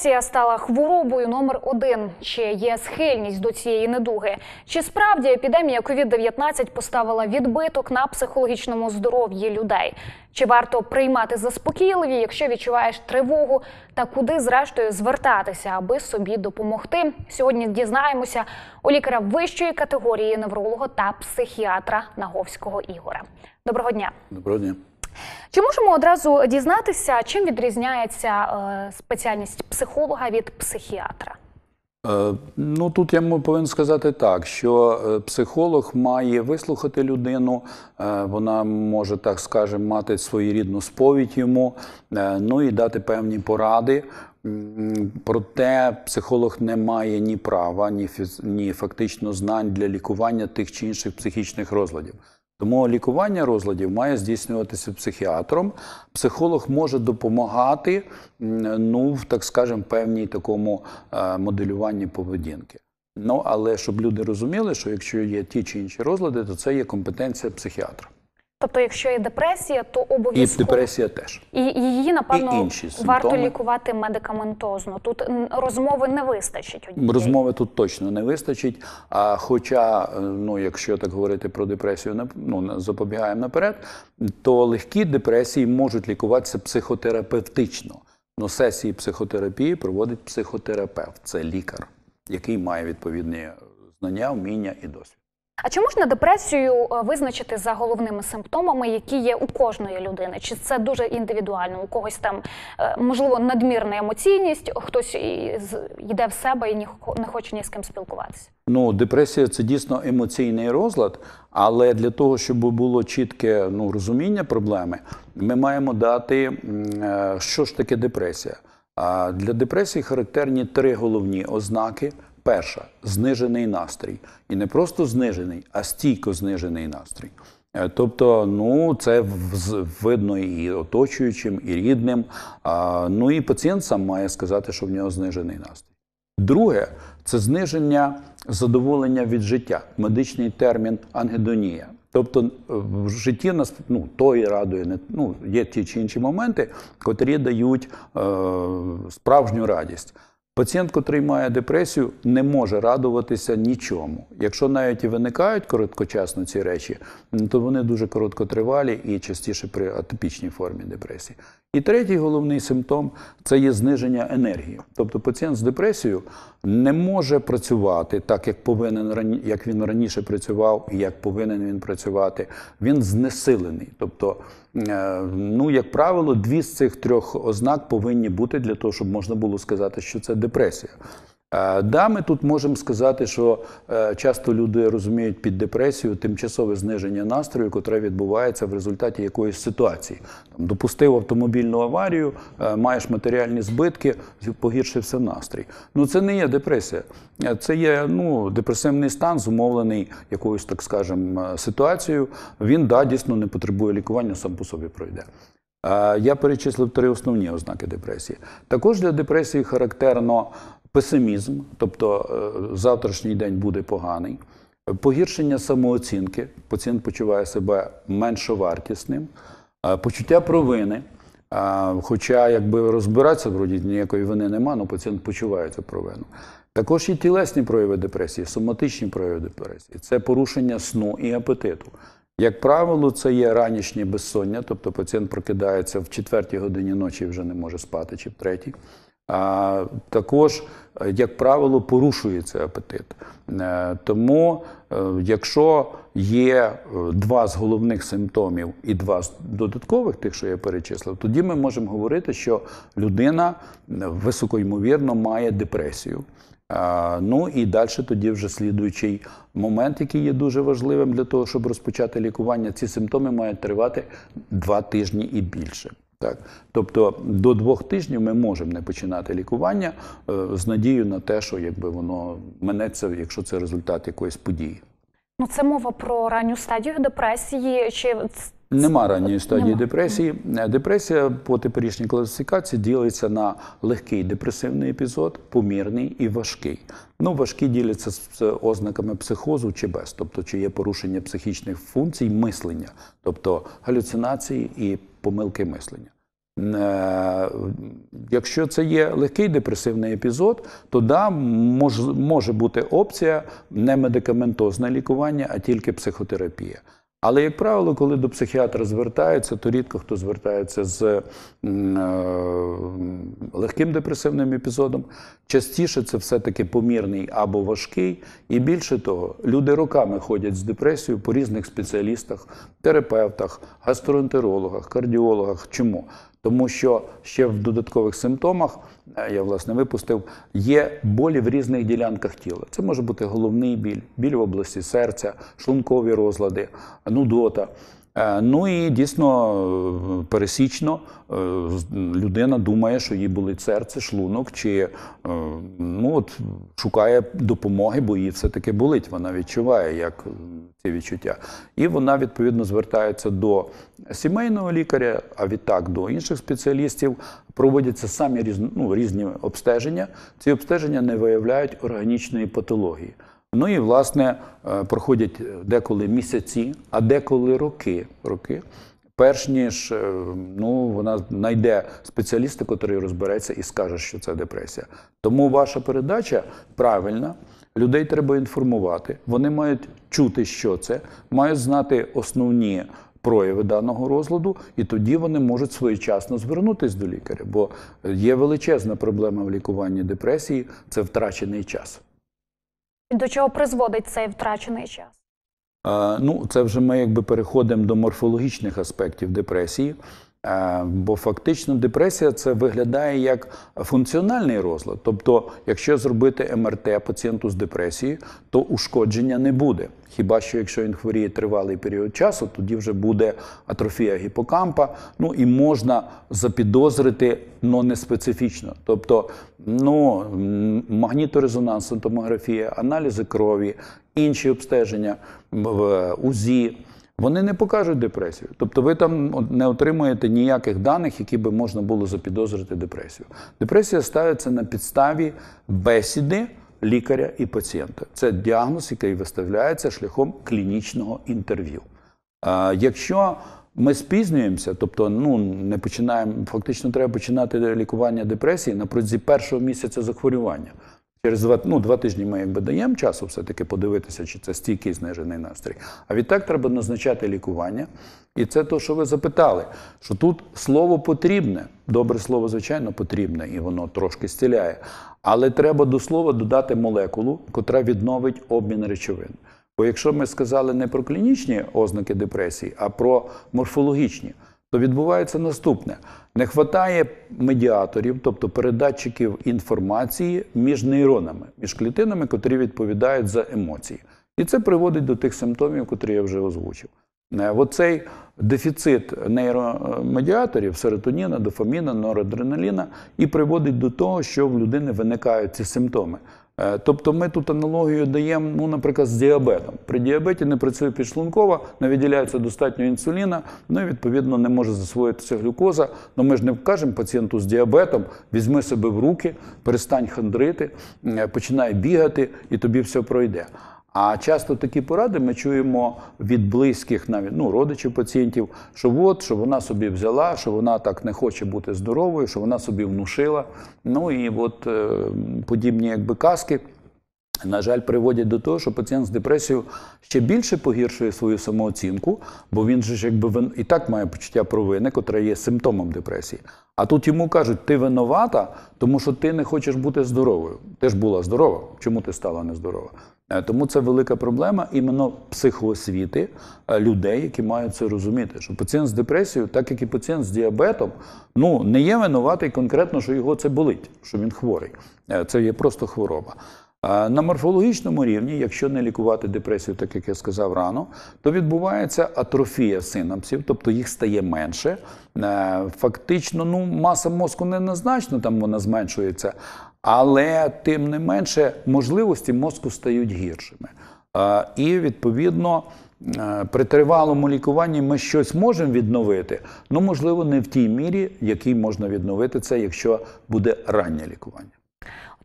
Депресія стала хворобою номер один. Чи є схильність до цієї недуги? Чи справді епідемія COVID-19 поставила відбиток на психологічному здоров'ї людей? Чи варто приймати заспокійливі, якщо відчуваєш тривогу, та куди зрештою звертатися, аби собі допомогти? Сьогодні дізнаємося у лікаря вищої категорії невролога та психіатра Наговського Ігоря. Доброго дня. Доброго дня. Чи можемо одразу дізнатися, чим відрізняється е, спеціальність психолога від психіатра? Е, ну тут я повинен сказати так, що е, психолог має вислухати людину, вона може, так скажемо, мати своєрідну сповідь йому, ну і дати певні поради. Проте психолог не має ні права, ні фактично знань для лікування тих чи інших психічних розладів. Тому лікування розладів має здійснюватися психіатром. Психолог може допомагати, ну так скажемо, певній такому е, моделюванні поведінки. Ну але щоб люди розуміли, що якщо є ті чи інші розлади, то це є компетенція психіатра. Тобто, якщо є депресія, то обов'язково. І депресія теж. І її, напевно, і варто лікувати медикаментозно. Тут розмови не вистачить. Однієї. Розмови тут точно не вистачить. А хоча, е, ну якщо так говорити про депресію, ну, запобігаємо наперед, то легкі депресії можуть лікуватися психотерапевтично. Но сесії психотерапії проводить психотерапевт, це лікар, який має відповідні е, знання, вміння і досвід. А чи можна депресію е, визначити за головними симптомами, які є у кожної людини? Чи це дуже індивідуально? У когось там е, можливо надмірна емоційність, хтось йде в себе і не хоче ні з ким спілкуватися? Ну, депресія це дійсно емоційний розлад, але для того, щоб було чітке ну, розуміння проблеми, ми маємо дати, е, що ж таке депресія. А Для депресії характерні три головні ознаки. Перша знижений настрій. І не просто знижений, а стійко знижений настрій. Е, тобто, ну це видно і оточуючим, і рідним. Ну і пацієнт сам має сказати, що в нього знижений настрій. Друге, це зниження задоволення від життя, медичний термін ангедонія. Тобто е, в житті нас ну, то і радує, ну, є ті чи інші моменти, котрі дають е, справжню радість. Пацієнт, котрий має депресію, не може радуватися нічому. Якщо навіть і виникають короткочасно ці речі, то вони дуже короткотривалі і частіше при атипічній формі депресії. І третій головний симптом це є зниження енергії. Тобто пацієнт з депресією не може працювати так, як повинен як він раніше працював, і як повинен він працювати. Він знесилений. Тобто, е, ну як правило, дві з цих трьох ознак повинні бути для того, щоб можна було сказати, що це депресія депресія. Е, да, ми тут можемо сказати, що е, часто люди розуміють під депресію тимчасове зниження настрою, яке відбувається в результаті якоїсь ситуації. допустив автомобільну аварію, е, маєш матеріальні збитки, погіршився настрій. Ну це не є депресія, це є ну депресивний стан, зумовлений якоюсь так скажемо ситуацією. Він да дійсно не потребує лікування, сам по собі пройде. Е, я перечислив три основні ознаки депресії. Також для депресії характерно песимізм, тобто е, завтрашній день буде поганий, погіршення самооцінки, пацієнт почуває себе меншовартісним, е, почуття провини. Хоча, якби розбиратися, вроді ніякої вини нема, але пацієнт почуває цю провину. Також і тілесні прояви депресії, соматичні прояви депресії. Це порушення сну і апетиту. Як правило, це є ранішнє безсоння, тобто пацієнт прокидається в четвертій годині ночі і вже не може спати чи в третій. А також, як правило, порушується апетит. Е, тому, е, якщо є е, два з головних симптомів і два з додаткових, тих, що я перечислив, тоді ми можемо говорити, що людина високоймовірно має депресію. Ну і далі тоді вже слідуючий момент, який є дуже важливим для того, щоб розпочати лікування. Ці симптоми мають тривати два тижні і більше. Так, тобто до двох тижнів ми можемо не починати лікування е, з надією на те, що якби воно минеться, якщо це результат якоїсь події. Ну, це мова про ранню стадію депресії. Чи Нема ранньої стадії Нема. депресії. Е, депресія по теперішній класифікації ділиться на легкий депресивний епізод, помірний і важкий. Ну, важкі діляться з ознаками психозу чи без, тобто чи є порушення психічних функцій мислення, тобто галюцинації і помилки мислення. Е, якщо це є легкий депресивний епізод, то да, може бути опція не медикаментозне лікування, а тільки психотерапія. Але, як правило, коли до психіатра звертаються, то рідко хто звертається з е, легким депресивним епізодом. Частіше це все-таки помірний або важкий. І більше того, люди роками ходять з депресією по різних спеціалістах, терапевтах, гастроентерологах, кардіологах. Чому? тому що ще в додаткових симптомах е, я власне випустив, є болі в різних ділянках тіла. Це може бути головний біль, біль в області серця, шлункові розлади, нудота. Е, ну і дійсно е, пересічно е, людина думає, що їй болить серце, шлунок, чи ну от шукає допомоги, бо їй все таки болить. Вона відчуває як ці відчуття, і вона відповідно звертається до сімейного лікаря, а відтак до інших спеціалістів. Проводяться самі різні, ну, різні обстеження. Ці обстеження не виявляють органічної патології. Ну і власне е, проходять е, деколи місяці, а деколи роки. роки. Перш ніж е, ну вона знайде спеціаліста, який розбереться і скаже, що це депресія. Тому ваша передача правильна. Людей треба інформувати. Вони мають чути, що це, мають знати основні прояви даного розладу, і тоді вони можуть своєчасно звернутися до лікаря, бо є величезна проблема в лікуванні депресії це втрачений час. До чого призводить цей втрачений час? Ну, це вже ми якби переходимо до морфологічних аспектів депресії. Е, бо фактично депресія це виглядає як функціональний розлад. Тобто, якщо зробити МРТ пацієнту з депресією, то ушкодження не буде. Хіба що якщо він хворіє тривалий період часу, тоді вже буде атрофія гіпокампа. Ну і можна запідозрити, але не специфічно. Тобто, ну магніторезонансна томографія, аналізи крові, інші обстеження в УЗІ. Вони не покажуть депресію. Тобто ви там не отримуєте ніяких даних, які би можна було запідозрити депресію. Депресія ставиться на підставі бесіди лікаря і пацієнта. Це діагноз, який виставляється шляхом клінічного інтерв'ю. Якщо ми спізнюємося, тобто ну не починаємо, фактично треба починати лікування депресії на протязі першого місяця захворювання. Через два ну, два тижні ми якби даємо часу все-таки подивитися, чи це стійкий знижений настрій. А відтак треба назначати лікування. І це те, що ви запитали, що тут слово потрібне. Добре слово, звичайно, потрібне, і воно трошки стіляє. Але треба до слова додати молекулу, котра відновить обмін речовин. Бо якщо ми сказали не про клінічні ознаки депресії, а про морфологічні, то відбувається наступне: не вистачає медіаторів, тобто передатчиків інформації між нейронами, між клітинами, котрі відповідають за емоції. І це приводить до тих симптомів, котрі я вже озвучив. Е, оцей дефіцит нейромедіаторів серотоніна, дофаміна, норадреналіна, і приводить до того, що в людини виникають ці симптоми. Е, тобто ми тут аналогію даємо, ну, наприклад, з діабетом. При діабеті не працює підшлункова, не виділяється достатньо інсуліна, ну і відповідно не може засвоїтися глюкоза. Ну ми ж не кажемо пацієнту з діабетом, візьми себе в руки, перестань хандрити, е, починай бігати, і тобі все пройде. А часто такі поради ми чуємо від близьких, навіть ну родичів пацієнтів, що от, що вона собі взяла, що вона так не хоче бути здоровою, що вона собі внушила. Ну і от е, подібні якби казки на жаль, приводять до того, що пацієнт з депресією ще більше погіршує свою самооцінку, бо він же ж якби вин і так має почуття провини, котре є симптомом депресії. А тут йому кажуть, ти винувата, тому що ти не хочеш бути здоровою. Ти ж була здорова. Чому ти стала нездорова? Е, тому це велика проблема іменно психоосвіти е, людей, які мають це розуміти, що пацієнт з депресією, так як і пацієнт з діабетом, ну не є винуватий конкретно, що його це болить, що він хворий. Е, це є просто хвороба. На морфологічному рівні, якщо не лікувати депресію, так як я сказав рано, то відбувається атрофія синапсів, тобто їх стає менше. Е, фактично, ну маса мозку не назначно, там вона зменшується, але тим не менше можливості мозку стають гіршими. Е, і відповідно. Е, при тривалому лікуванні ми щось можемо відновити, але ну, можливо не в тій мірі, якій можна відновити це, якщо буде раннє лікування.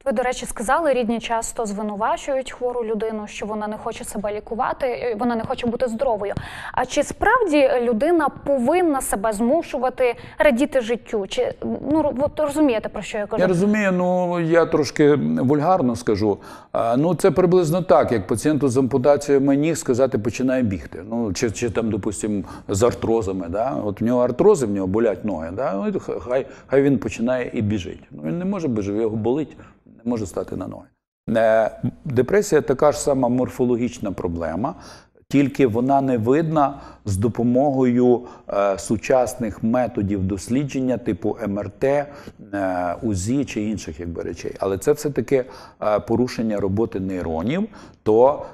Ви, до речі, сказали, рідні часто звинувачують хвору людину, що вона не хоче себе лікувати, е, вона не хоче бути здоровою. А чи справді людина повинна себе змушувати радіти життю? Чи ну от розумієте про що я кажу? Я розумію, ну я трошки вульгарно скажу. Ну це приблизно так, як пацієнту з ампутацією мені сказати починає бігти. Ну чи чи там, допустимо, з артрозами, да? От в нього артрози, в нього болять ноги, да? Ну, хай хай він починає і біжить. Ну він не може біжити, його болить може стати на ноги. Е, депресія така ж сама морфологічна проблема, тільки вона не видна з допомогою е, сучасних методів дослідження, типу МРТ, е, УЗІ чи інших якби речей. Але це все-таки порушення роботи нейронів, то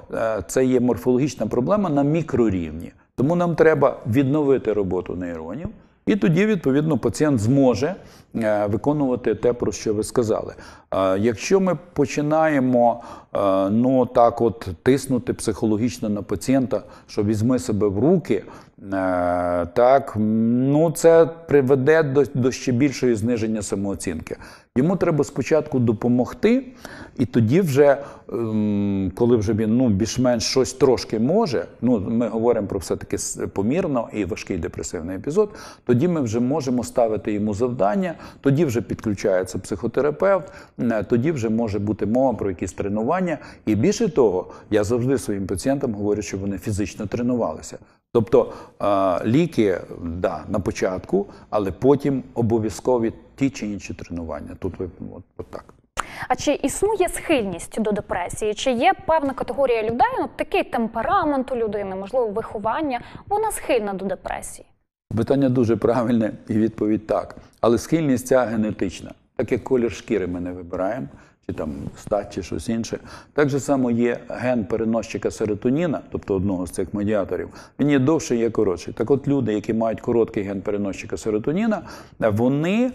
це є морфологічна проблема на мікрорівні. Тому нам треба відновити роботу нейронів. І тоді, відповідно, пацієнт зможе е, виконувати те, про що ви сказали. Е, якщо ми починаємо е, ну так от тиснути психологічно на пацієнта, що візьми себе в руки, Е, так, ну Це приведе до до ще більшої зниження самооцінки. Йому треба спочатку допомогти, і тоді, вже, ем, коли вже він ну, більш-менш щось трошки може, ну ми говоримо про все-таки помірно і важкий депресивний епізод, тоді ми вже можемо ставити йому завдання, тоді вже підключається психотерапевт, е, тоді вже може бути мова про якісь тренування. І більше того, я завжди своїм пацієнтам говорю, що вони фізично тренувалися. Тобто ліки да, на початку, але потім обов'язкові ті чи інші тренування. Тут ви ну, от, от так. А чи існує схильність до депресії? Чи є певна категорія людей? ну, Такий темперамент у людини, можливо, виховання, вона схильна до депресії? Питання дуже правильне і відповідь так. Але схильність ця генетична, так як колір шкіри ми не вибираємо чи там стать, чи щось інше. Так же само є ген переносчика серотоніна, тобто одного з цих медіаторів, він є довший, є коротший. Так от люди, які мають короткий ген переносчика серотоніна, вони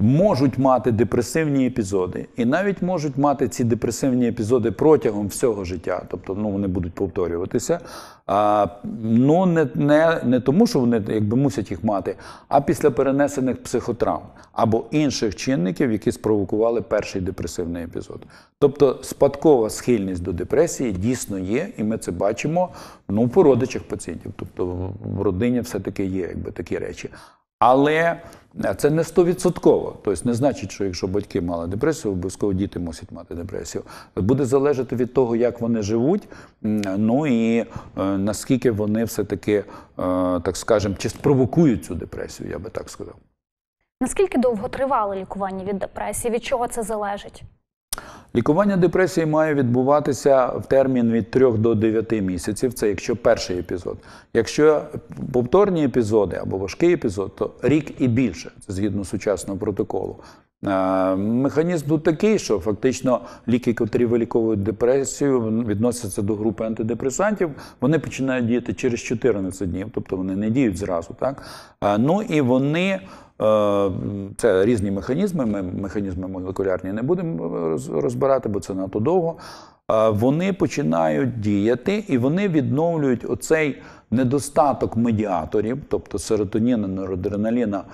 можуть мати депресивні епізоди, і навіть можуть мати ці депресивні епізоди протягом всього життя, тобто ну, вони будуть повторюватися. А, Ну не не, не тому, що вони якби мусять їх мати, а після перенесених психотравм або інших чинників, які спровокували перший депресивний епізод. Тобто спадкова схильність до депресії дійсно є, і ми це бачимо ну, по родичах пацієнтів. Тобто в родині все таки є, якби такі речі. Але е, це не стовідсотково. Тобто не значить, що якщо батьки мали депресію, обов'язково діти мусять мати депресію. Буде залежати від того, як вони живуть, ну і е, наскільки вони все-таки, е, так скажемо, чи спровокують цю депресію, я би так сказав. Наскільки довго тривало лікування від депресії? Від чого це залежить? Лікування депресії має відбуватися в термін від 3 до 9 місяців. Це якщо перший епізод. Якщо повторні епізоди або важкий епізод, то рік і більше, згідно сучасного протоколу. Е, механізм тут такий, що фактично ліки, котрі виліковують депресію, відносяться до групи антидепресантів, вони починають діяти через 14 днів, тобто вони не діють зразу. Так? Е, ну і вони. Е, це різні механізми. Ми механізми молекулярні не будемо розбирати, бо це надто довго. Вони починають діяти і вони відновлюють оцей недостаток медіаторів, тобто серотоніна, норадреналіна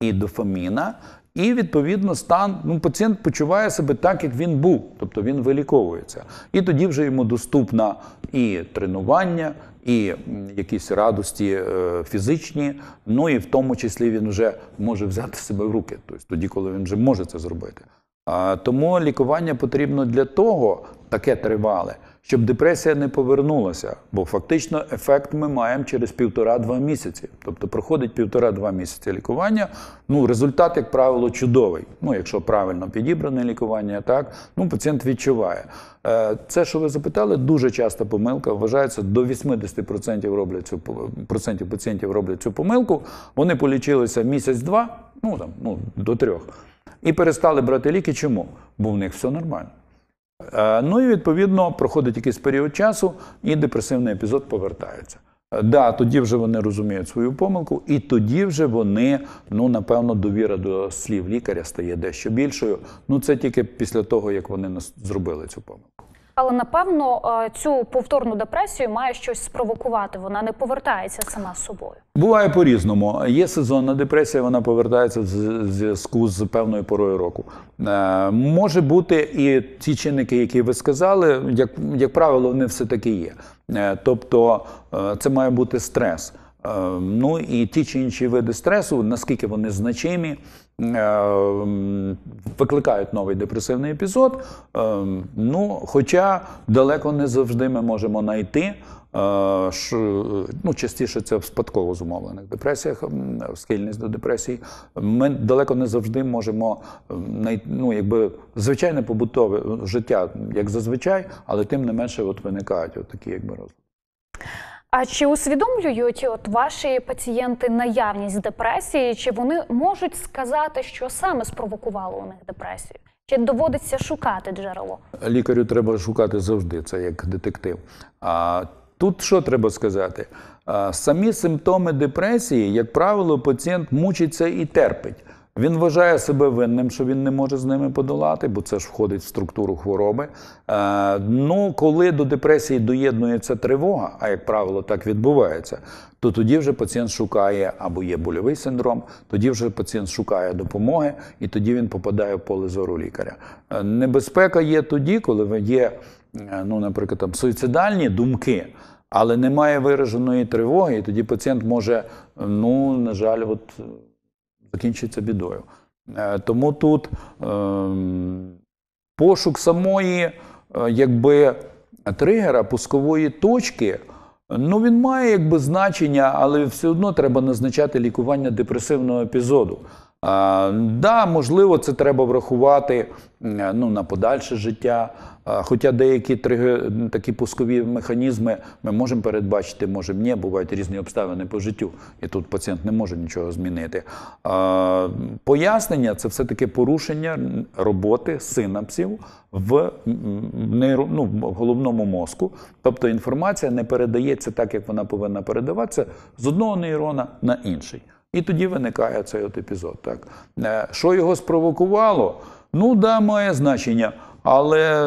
і дофаміна, і відповідно стан ну, пацієнт почуває себе так, як він був, тобто він виліковується. І тоді вже йому доступна і тренування, і якісь радості е, фізичні. Ну і в тому числі він вже може взяти себе в руки, тобто тоді, коли він вже може це зробити. Тому лікування потрібно для того, таке тривале щоб депресія не повернулася, бо фактично ефект ми маємо через півтора-два місяці. Тобто проходить півтора-два місяці лікування. Ну, результат, як правило, чудовий. Ну, якщо правильно підібране лікування, так ну пацієнт відчуває. Е, це, що ви запитали, дуже часто помилка. Вважається до 80% роблять цю процентів пацієнтів роблять цю помилку. Вони полічилися місяць-два, ну там ну до трьох, і перестали брати ліки. Чому? Бо в них все нормально. Е, ну і відповідно проходить якийсь період часу, і депресивний епізод повертається. Е, да, тоді вже вони розуміють свою помилку, і тоді вже вони, ну напевно, довіра до слів лікаря стає дещо більшою. Ну це тільки після того, як вони зробили цю помилку. Але напевно е, цю повторну депресію має щось спровокувати. Вона не повертається сама з собою. Буває по різному. Є сезонна депресія, вона повертається в зв'язку з певною порою року. Е, може бути і ті чинники, які ви сказали, як як правило, вони все таки є. Е, тобто це має бути стрес. Ем, ну і ті чи інші види стресу, наскільки вони значимі, ем, викликають новий депресивний епізод. Ем, ну, хоча далеко не завжди ми можемо знайти. Е, ну, частіше це в спадково зумовлених депресіях, схильність до депресії. Ми далеко не завжди можемо ну, якби звичайне побутове життя, як зазвичай, але тим не менше от виникають от такі якби розлади. А чи усвідомлюють от ваші пацієнти наявність депресії? Чи вони можуть сказати, що саме спровокувало у них депресію? Чи доводиться шукати джерело? Лікарю треба шукати завжди, це як детектив. А тут що треба сказати? Самі симптоми депресії, як правило, пацієнт мучиться і терпить. Він вважає себе винним, що він не може з ними подолати, бо це ж входить в структуру хвороби. Е, ну, коли до депресії доєднується тривога, а як правило, так відбувається, то тоді вже пацієнт шукає або є больовий синдром, тоді вже пацієнт шукає допомоги, і тоді він попадає в поле зору лікаря. Е, небезпека є тоді, коли є, е, ну, наприклад, там суїцидальні думки. Але немає вираженої тривоги, і тоді пацієнт може, ну на жаль, от закінчиться бідою. Е, тому тут ем, пошук самої е, якби тригера, пускової точки, ну він має якби значення, але все одно треба назначати лікування депресивного епізоду. Так, е, да, можливо, це треба врахувати ну, на подальше життя. Хоча деякі такі пускові механізми ми можемо передбачити, можемо ні, бувають різні обставини по життю, і тут пацієнт не може нічого змінити. Пояснення це все-таки порушення роботи синапсів ну, в головному мозку. Тобто інформація не передається так, як вона повинна передаватися з одного нейрона на інший. І тоді виникає цей от епізод. Так. Е, що його спровокувало? Ну да, має значення. Але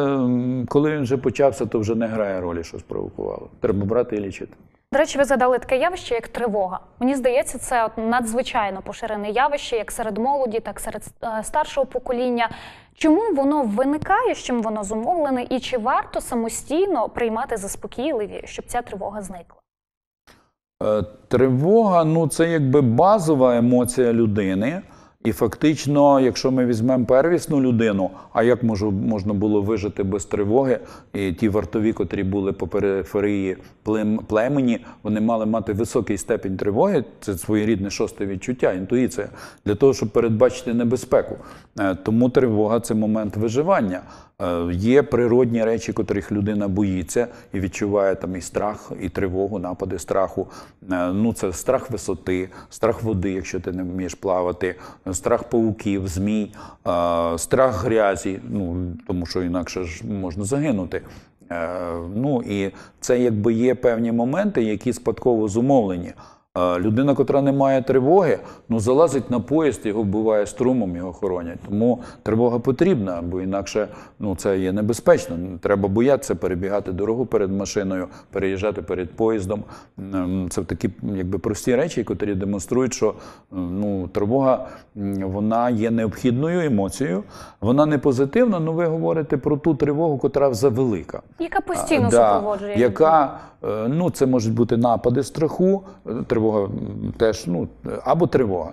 коли він вже почався, то вже не грає ролі, що спровокувало. Треба брати і лічити. До речі, ви задали таке явище, як тривога. Мені здається, це от надзвичайно поширене явище, як серед молоді, так серед е, старшого покоління. Чому воно виникає, з чим воно зумовлене, і чи варто самостійно приймати заспокійливі, щоб ця тривога зникла? Е, тривога ну це якби базова емоція людини. І фактично, якщо ми візьмемо первісну людину, а як можу, можна було вижити без тривоги, і ті вартові, котрі були по периферії племені, вони мали мати високий степінь тривоги, це своєрідне шосте відчуття, інтуїція, для того, щоб передбачити небезпеку. Е, тому тривога це момент виживання. Е, є природні речі, котрих людина боїться і відчуває там і страх, і тривогу, напади страху. Е, ну це страх висоти, страх води, якщо ти не вмієш плавати, страх пауків, змій, е, страх грязі. Ну тому що інакше ж можна загинути. Ну і це якби є певні моменти, які спадково зумовлені. Людина, котра не має тривоги, ну залазить на поїзд, його вбиває струмом, його хоронять. Тому тривога потрібна, бо інакше ну це є небезпечно. Треба боятися перебігати дорогу перед машиною, переїжджати перед поїздом. Ем, це такі, якби прості речі, котрі демонструють, що ну тривога вона є необхідною емоцією. Вона не позитивна. але ну, ви говорите про ту тривогу, котра завелика. яка постійно да, супроводжує, яка е, ну це можуть бути напади страху. Е, тривога тривога теж ну або тривога.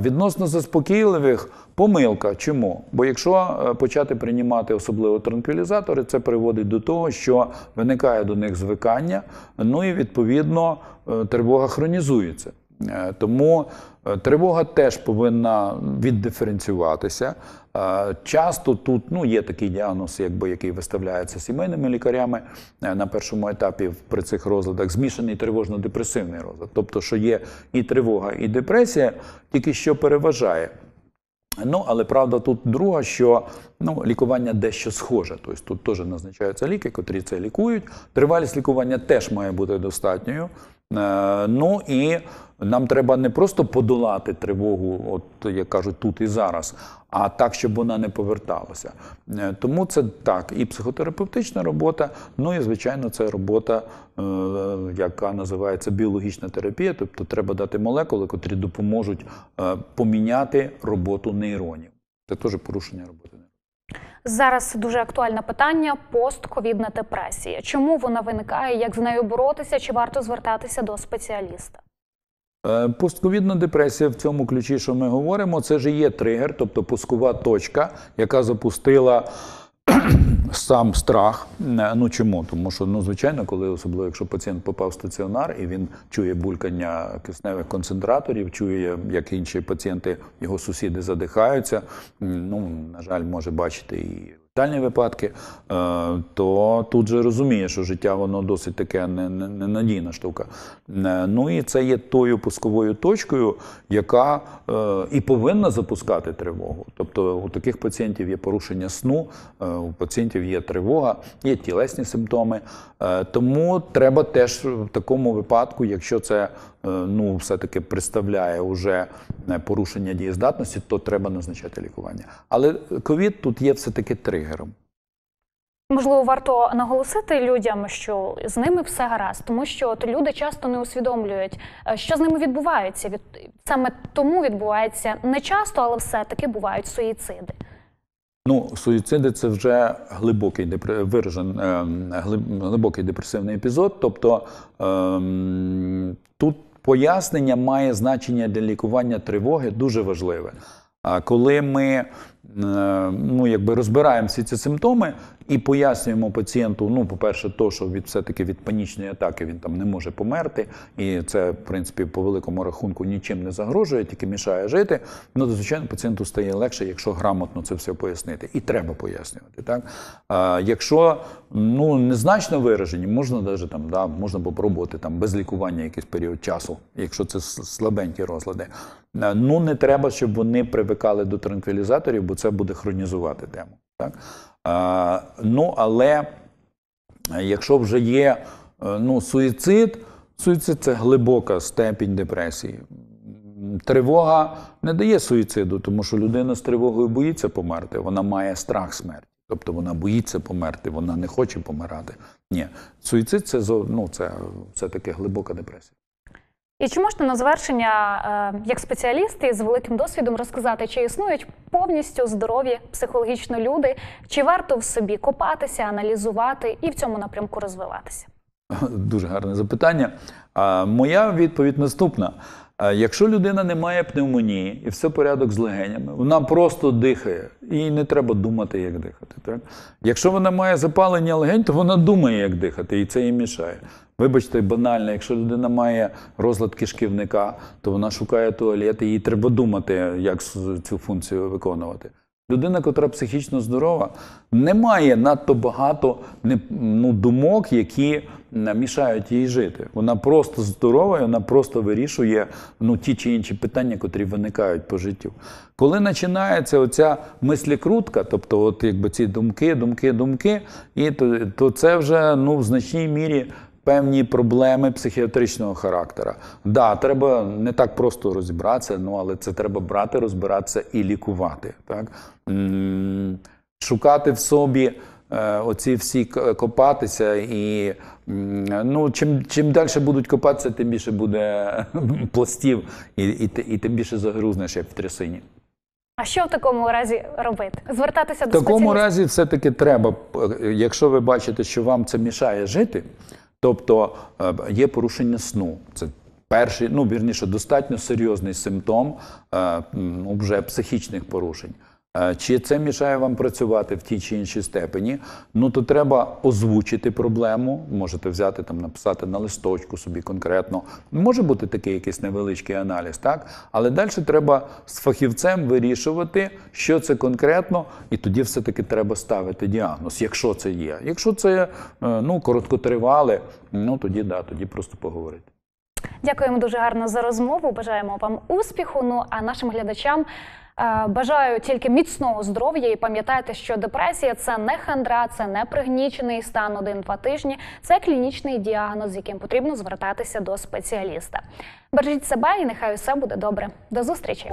Відносно заспокійливих помилка. Чому? Бо якщо е, почати приймати особливо транквілізатори, це приводить до того, що виникає до них звикання, ну і відповідно е, тривога хронізується. Е, тому Е, тривога теж повинна віддиференціюватися. Е, часто тут ну, є такий діагноз, якби який виставляється сімейними лікарями е, на першому етапі при цих розладах, змішаний тривожно-депресивний розлад. Тобто, що є і тривога, і депресія, тільки що переважає. Ну, але правда, тут друга, що ну, лікування дещо схоже. Тобто тут теж назначаються ліки, котрі це лікують. Тривалість лікування теж має бути достатньою. Е, ну і нам треба не просто подолати тривогу, от як кажуть, тут і зараз, а так, щоб вона не поверталася. Е, тому це так, і психотерапевтична робота, ну і звичайно, це робота, е, яка називається біологічна терапія. Тобто, треба дати молекули, котрі допоможуть поміняти роботу нейронів. Це теж порушення роботи. Зараз дуже актуальне питання постковідна депресія. Чому вона виникає? Як з нею боротися? Чи варто звертатися до спеціаліста? Е, постковідна депресія в цьому ключі, що ми говоримо, це ж є тригер, тобто пускова точка, яка запустила Сам страх. Е, ну чому? Тому що ну, звичайно, коли особливо, якщо пацієнт попав в стаціонар і він чує булькання кисневих концентраторів, чує, як інші пацієнти, його сусіди задихаються. Ну на жаль, може бачити і Дальні випадки, е, то тут же розуміє, що життя воно досить таке ненадійна штука. Е, ну і це є тою пусковою точкою, яка е, і повинна запускати тривогу. Тобто у таких пацієнтів є порушення сну, у пацієнтів є тривога, є тілесні симптоми. Тому треба теж в такому випадку, якщо це Е, ну все-таки представляє уже е, порушення дієздатності, то треба назначати лікування. Але ковід тут є все-таки тригером. Можливо, варто наголосити людям, що з ними все гаразд, тому що от люди часто не усвідомлюють, е, що з ними відбувається. Від саме тому відбувається не часто, але все-таки бувають суїциди. Ну, суїциди це вже глибокий виражен, ем, глибокий депресивний епізод. Тобто ем, тут пояснення має значення для лікування тривоги дуже важливе. А коли ми е, ну, якби розбираємо всі ці симптоми, і пояснюємо пацієнту, ну, по-перше, то, що від все-таки від панічної атаки він там не може померти, і це, в принципі, по великому рахунку нічим не загрожує, тільки мішає жити. Ну, то, звичайно, пацієнту стає легше, якщо грамотно це все пояснити. І треба пояснювати. так? А, Якщо ну, незначно виражені, можна навіть там, да, можна попробувати там, без лікування якийсь період часу, якщо це слабенькі розлади. Ну, не треба, щоб вони привикали до транквілізаторів, бо це буде хронізувати тему. Так? Ну, але е, якщо вже є е, ну, суїцид, суїцид це глибока степінь депресії. Тривога не дає суїциду, тому що людина з тривогою боїться померти, вона має страх смерті. Тобто вона боїться померти, вона не хоче помирати. Ні, суїцид це ну, це все таки глибока депресія. І чи можна на завершення, е, як спеціалісти з великим досвідом, розказати, чи існують повністю здорові психологічно люди, чи варто в собі копатися, аналізувати і в цьому напрямку розвиватися? Дуже гарне запитання. Моя відповідь наступна: якщо людина не має пневмонії і все порядок з легенями, вона просто дихає, і не треба думати, як дихати. Так? Якщо вона має запалення легень, то вона думає, як дихати, і це їй мішає. Вибачте, банально, якщо людина має розлад кишківника, то вона шукає туалет, і їй треба думати, як цю функцію виконувати. Людина, котра психічно здорова, не має надто багато ну, думок, які мішають їй жити. Вона просто здорова, і вона просто вирішує ну, ті чи інші питання, котрі виникають по життю. Коли починається оця мислікрутка, тобто, от якби ці думки, думки, думки, і то, то це вже ну, в значній мірі певні проблеми психіатричного характеру. Да, треба не так просто розібратися, ну але це треба брати, розбиратися і лікувати. Так? Шукати в собі. Е, оці всі копатися, і ну чим чим далі будуть копатися, тим більше буде пластів, і і, і тим більше загрузнеш, як в трясині. А що в такому разі робити? Звертатися до В такому разі, все таки треба. Е, якщо ви бачите, що вам це мішає жити, Тобто е, є порушення сну. Це перший, ну вірніше, достатньо серйозний симптом е, ну, вже психічних порушень. Е, чи це мішає вам працювати в тій чи іншій степені? Ну то треба озвучити проблему. Можете взяти там, написати на листочку собі конкретно. Може бути такий якийсь невеличкий аналіз, так але далі треба з фахівцем вирішувати, що це конкретно, і тоді все-таки треба ставити діагноз, якщо це є. Якщо це е, ну короткотривале, ну тоді да, тоді просто поговорити. Дякуємо дуже гарно за розмову. Бажаємо вам успіху. Ну а нашим глядачам. Е, бажаю тільки міцного здоров'я і пам'ятайте, що депресія це не хандра, це не пригнічений стан один-два тижні, це клінічний діагноз, з яким потрібно звертатися до спеціаліста. Бережіть себе і нехай усе буде добре. До зустрічі.